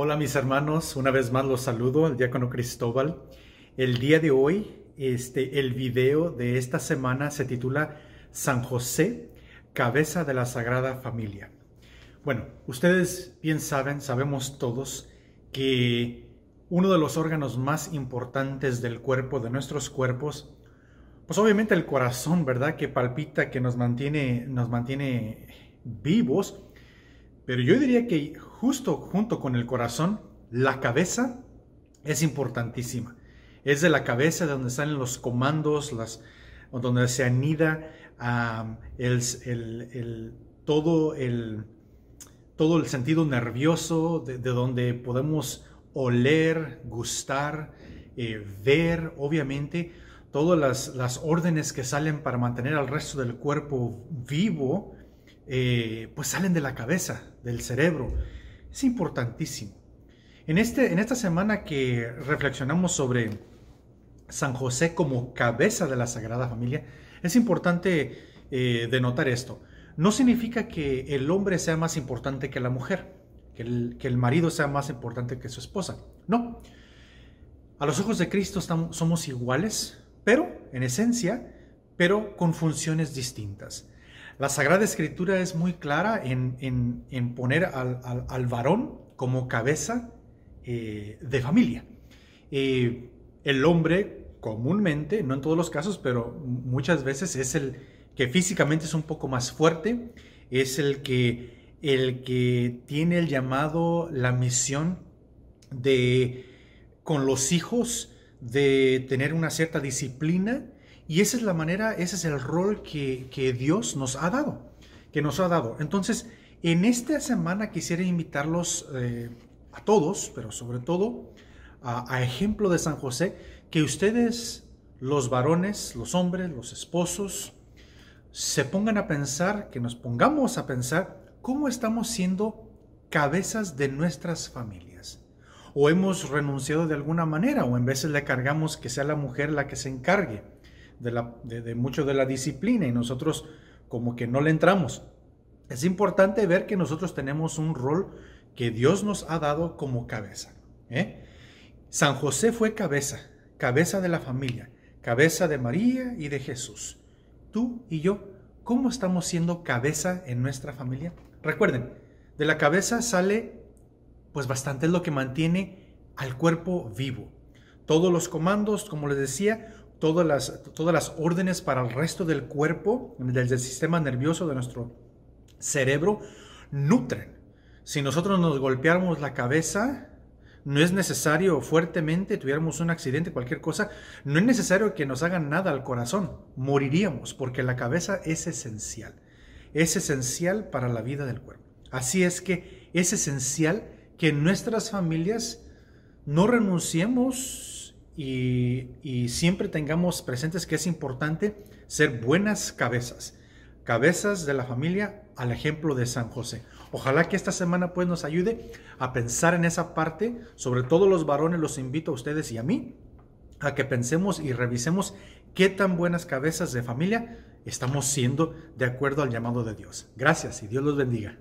Hola mis hermanos, una vez más los saludo, el diácono Cristóbal. El día de hoy, este, el video de esta semana se titula San José, cabeza de la Sagrada Familia. Bueno, ustedes bien saben, sabemos todos, que uno de los órganos más importantes del cuerpo, de nuestros cuerpos, pues obviamente el corazón, ¿verdad? Que palpita, que nos mantiene, nos mantiene vivos, pero yo diría que justo junto con el corazón, la cabeza es importantísima. Es de la cabeza donde salen los comandos, las, donde se anida todo, el, todo el sentido nervioso, de, donde podemos oler, gustar, eh, ver, obviamente, todas las, órdenes que salen para mantener al resto del cuerpo vivo eh, pues salen de la cabeza, del cerebro. Es importantísimo. Este, en, esta semana que reflexionamos sobre San José como cabeza de la Sagrada Familia, es importante eh, denotar esto. No significa que el hombre sea más importante que la mujer, que el, marido sea más importante que su esposa. No. A los ojos de Cristo somos iguales, pero en esencia, pero con funciones distintas. La Sagrada Escritura es muy clara en, poner al, al, varón como cabeza eh, de familia. Eh, el hombre comúnmente, no en todos los casos, pero muchas veces es el que físicamente es un poco más fuerte, es el que, el que tiene el llamado, la misión de con los hijos, de tener una cierta disciplina, y esa es la manera, ese es el rol que, Dios nos ha dado, que nos ha dado. Entonces, en esta semana quisiera invitarlos eh, a todos, pero sobre todo a, a ejemplo de San José, que ustedes, los varones, los hombres, los esposos, se pongan a pensar, que nos pongamos a pensar cómo estamos siendo cabezas de nuestras familias. O hemos renunciado de alguna manera, o en veces le cargamos que sea la mujer la que se encargue de, la, de, mucho de la disciplina y nosotros como que no le entramos. Es importante ver que nosotros tenemos un rol que Dios nos ha dado como cabeza. ¿eh? San José fue cabeza, cabeza de la familia, cabeza de María y de Jesús. Tú y yo, ¿cómo estamos siendo cabeza en nuestra familia? Recuerden, de la cabeza sale pues bastante lo que mantiene al cuerpo vivo. Todos los comandos, como les decía, todas las, todas las órdenes para el resto del cuerpo, desde el sistema nervioso de nuestro cerebro, nutren. Si nosotros nos golpeáramos la cabeza, no es necesario fuertemente, tuviéramos un accidente, cualquier cosa, no es necesario que nos hagan nada al corazón, moriríamos, porque la cabeza es esencial, es esencial para la vida del cuerpo. Así es que es esencial que nuestras familias no renunciemos y, siempre tengamos presentes que es importante ser buenas cabezas, cabezas de la familia al ejemplo de San José. Ojalá que esta semana pues nos ayude a pensar en esa parte, sobre todo los varones los invito a ustedes y a mí a que pensemos y revisemos qué tan buenas cabezas de familia estamos siendo de acuerdo al llamado de Dios. Gracias y Dios los bendiga.